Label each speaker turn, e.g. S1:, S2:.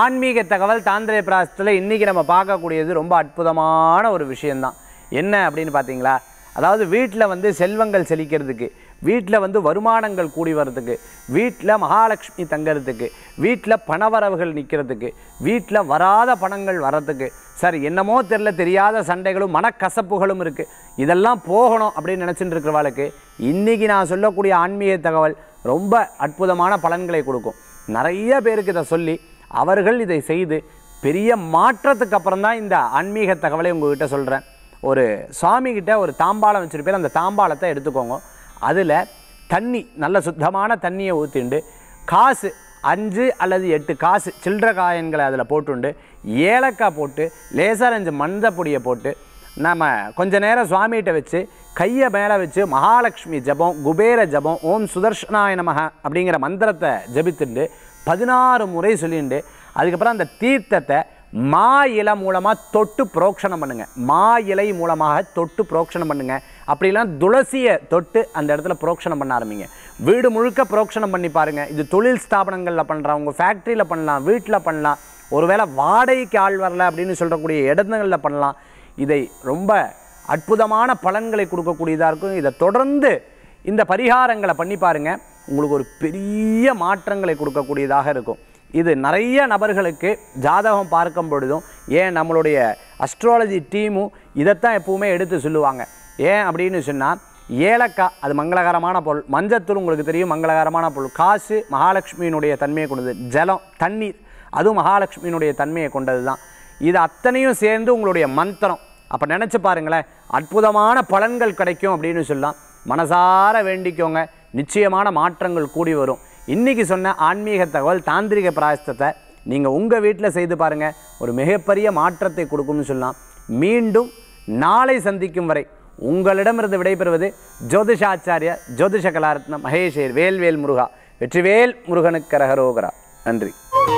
S1: ஆன்மீக தகவல் தாந்திரிய பிராசத்தில் இன்றைக்கி நம்ம பார்க்கக்கூடியது ரொம்ப அற்புதமான ஒரு விஷயந்தான் என்ன அப்படின்னு பார்த்தீங்களா அதாவது வீட்டில் வந்து செல்வங்கள் செழிக்கிறதுக்கு வீட்டில் வந்து வருமானங்கள் கூடி வர்றதுக்கு வீட்டில் மகாலட்சுமி தங்கிறதுக்கு வீட்டில் பணவரவுகள் நிற்கிறதுக்கு வீட்டில் வராத பணங்கள் வர்றதுக்கு சார் என்னமோ தெரில தெரியாத சண்டைகளும் மனக்கசப்புகளும் இருக்குது இதெல்லாம் போகணும் அப்படின்னு நினச்சிட்டு இருக்கிறவாளுக்கு இன்றைக்கி நான் சொல்லக்கூடிய ஆன்மீக தகவல் ரொம்ப அற்புதமான பலன்களை கொடுக்கும் நிறைய பேருக்கு இதை சொல்லி அவர்கள் இதை செய்து பெரிய மாற்றத்துக்கு அப்புறம் தான் இந்த ஆன்மீக தகவலை உங்கள்கிட்ட சொல்கிறேன் ஒரு சுவாமிகிட்ட ஒரு தாம்பாளம் வச்சுருப்பேன் அந்த தாம்பாளத்தை எடுத்துக்கோங்க அதில் தண்ணி நல்ல சுத்தமான தண்ணியை ஊற்றிண்டு காசு அஞ்சு அல்லது எட்டு காசு சில்லற காயின்களை அதில் போட்டுண்டு ஏலக்காய் போட்டு லேசர் அஞ்சு மஞ்சப்பொடியை போட்டு நம்ம கொஞ்ச நேரம் சுவாமிகிட்ட வச்சு கையை மேலே வச்சு மகாலட்சுமி ஜபம் குபேர ஜபம் ஓம் சுதர்ஷனாய நமக அப்படிங்கிற மந்திரத்தை ஜபித்துண்டு பதினாறு முறை சொல்லிண்டு அதுக்கப்புறம் அந்த தீர்த்தத்தை மா இலை மூலமாக தொட்டு புரோக்ஷனம் பண்ணுங்கள் மா இலை மூலமாக தொட்டு புரோக்ஷனம் பண்ணுங்கள் அப்படிலாம் துளசியை தொட்டு அந்த இடத்துல புரோக்ஷனம் பண்ண ஆரம்பிங்க வீடு முழுக்க புரோக்ஷனம் பண்ணி பாருங்கள் இது தொழில் ஸ்தாபனங்களில் பண்ணுறான் உங்கள் ஃபேக்ட்ரியில் பண்ணலாம் வீட்டில் பண்ணலாம் ஒருவேளை வாடகைக்கு ஆள் வரல அப்படின்னு சொல்கிறக்கூடிய இடங்களில் பண்ணலாம் இதை ரொம்ப அற்புதமான பலன்களை கொடுக்கக்கூடியதாக இருக்கும் இதை தொடர்ந்து இந்த பரிகாரங்களை பண்ணி பாருங்கள் உங்களுக்கு ஒரு பெரிய மாற்றங்களை கொடுக்கக்கூடியதாக இருக்கும் இது நிறைய நபர்களுக்கு ஜாதகம் பார்க்கும் பொழுதும் ஏன் நம்மளுடைய அஸ்ட்ராலஜி டீமும் இதைத்தான் எப்பவுமே எடுத்து சொல்லுவாங்க ஏன் அப்படின்னு சொன்னால் ஏலக்காய் அது மங்களகரமான பொருள் மஞ்சத்தூள் உங்களுக்கு தெரியும் மங்களகரமான பொருள் காசு மகாலட்சுமியினுடைய தன்மையை கொண்டது ஜலம் தண்ணீர் அதுவும் மகாலட்சுமியினுடைய தன்மையை கொண்டது தான் இது அத்தனையும் சேர்ந்து உங்களுடைய மந்திரம் அப்போ நினச்சி பாருங்களேன் அற்புதமான பலன்கள் கிடைக்கும் அப்படின்னு சொல்லலாம் மனசார வேண்டிக்கோங்க நிச்சயமான மாற்றங்கள் கூடி வரும் இன்றைக்கி சொன்ன ஆன்மீக தகவல் தாந்திரிக பிராயஸ்தத்தை நீங்கள் உங்கள் வீட்டில் செய்து பாருங்கள் ஒரு மிகப்பெரிய மாற்றத்தை கொடுக்கும்னு சொல்லலாம் மீண்டும் நாளை சந்திக்கும் வரை உங்களிடமிருந்து விடைபெறுவது ஜோதிஷாச்சாரிய ஜோதிஷ கலாரத்னம் மகேஷர் வேல்வேல் முருகா வெற்றிவேல் முருகனுக்கு நன்றி